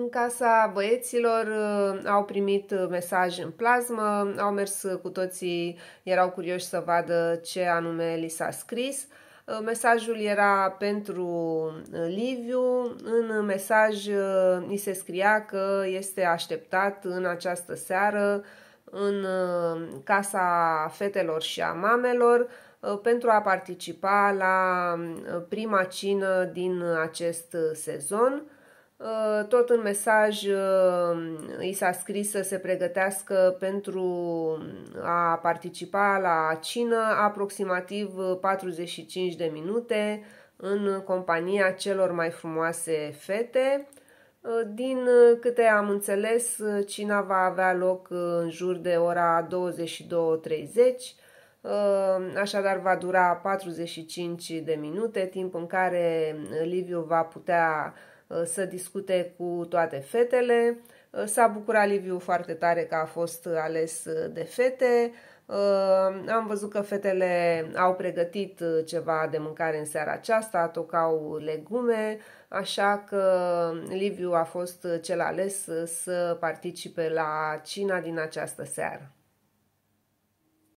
În casa băieților uh, au primit uh, mesaj în plasmă, au mers uh, cu toții, erau curioși să vadă ce anume li s-a scris. Mesajul era pentru Liviu, în mesaj ni se scria că este așteptat în această seară în casa fetelor și a mamelor pentru a participa la prima cină din acest sezon. Uh, tot în mesaj uh, i s-a scris să se pregătească pentru a participa la cină aproximativ 45 uh, de minute în compania celor mai frumoase fete. Din câte am înțeles, cina va avea loc în jur de ora 22.30 Așadar va dura 45 de minute, timp în care Liviu va putea Uh, să discute cu toate fetele. Uh, s-a bucurat Liviu foarte tare că a fost uh, ales de fete. Am văzut că fetele au pregătit ceva de mâncare în seara aceasta, tocau legume, așa că Liviu a fost cel ales să participe la cina din această seară.